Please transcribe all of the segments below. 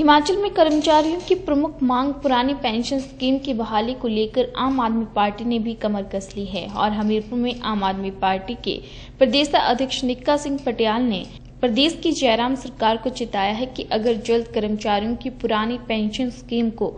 हिमाचल में कर्मचारियों की प्रमुख मांग पुरानी पेंशन स्कीम की बहाली को लेकर आम आदमी पार्टी ने भी कमर कस ली है और हमीरपुर में आम आदमी पार्टी के प्रदेश अध्यक्ष निक्का सिंह पटियाल ने प्रदेश की जयराम सरकार को चेताया है कि अगर जल्द कर्मचारियों की पुरानी पेंशन स्कीम को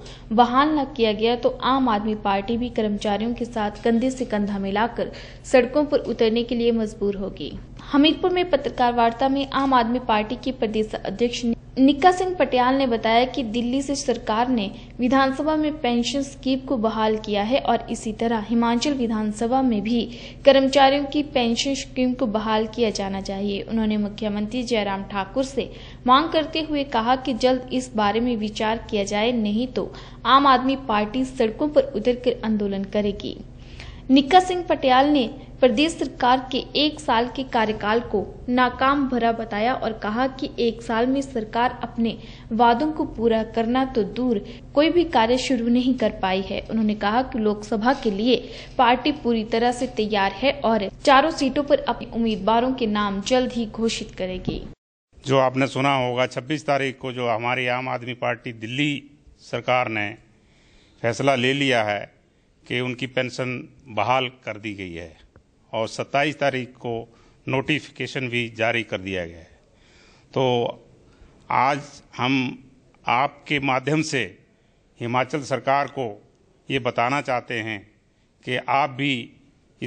बहाल न किया गया तो आम आदमी पार्टी भी कर्मचारियों के साथ कंधे से कंधा मिलाकर सड़कों पर उतरने के लिए मजबूर होगी हमीरपुर में पत्रकार वार्ता में आम आदमी पार्टी के प्रदेश अध्यक्ष निक्का सिंह पटियाल ने बताया कि दिल्ली से सरकार ने विधानसभा में पेंशन स्कीम को बहाल किया है और इसी तरह हिमाचल विधानसभा में भी कर्मचारियों की पेंशन स्कीम को बहाल किया जाना चाहिए उन्होंने मुख्यमंत्री जयराम ठाकुर से मांग करते हुए कहा कि जल्द इस बारे में विचार किया जाए नहीं तो आम आदमी पार्टी सड़कों पर कर आंदोलन करेगी निक्का सिंह पटियाल ने प्रदेश सरकार के एक साल के कार्यकाल को नाकाम भरा बताया और कहा कि एक साल में सरकार अपने वादों को पूरा करना तो दूर कोई भी कार्य शुरू नहीं कर पाई है उन्होंने कहा कि लोकसभा के लिए पार्टी पूरी तरह से तैयार है और चारों सीटों पर अपने उम्मीदवारों के नाम जल्द ही घोषित करेगी जो आपने सुना होगा 26 तारीख को जो हमारी आम आदमी पार्टी दिल्ली सरकार ने फैसला ले लिया है कि उनकी पेंशन बहाल कर दी गई है और 27 तारीख को नोटिफिकेशन भी जारी कर दिया गया है तो आज हम आपके माध्यम से हिमाचल सरकार को ये बताना चाहते हैं कि आप भी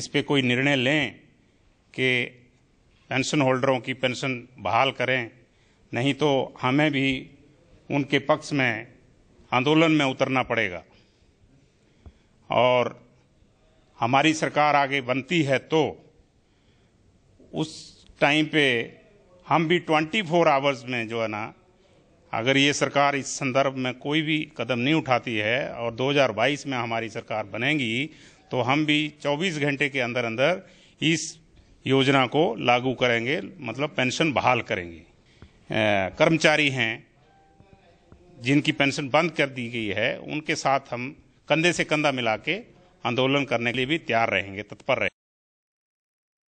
इस पे कोई निर्णय लें कि पेंशन होल्डरों की पेंशन बहाल करें नहीं तो हमें भी उनके पक्ष में आंदोलन में उतरना पड़ेगा और हमारी सरकार आगे बनती है तो उस टाइम पे हम भी 24 फोर आवर्स में जो है ना अगर ये सरकार इस संदर्भ में कोई भी कदम नहीं उठाती है और 2022 में हमारी सरकार बनेगी तो हम भी 24 घंटे के अंदर अंदर इस योजना को लागू करेंगे मतलब पेंशन बहाल करेंगे कर्मचारी हैं जिनकी पेंशन बंद कर दी गई है उनके साथ हम कंधे से कंधा मिला के आंदोलन करने के लिए भी तैयार रहेंगे तत्पर रहेंगे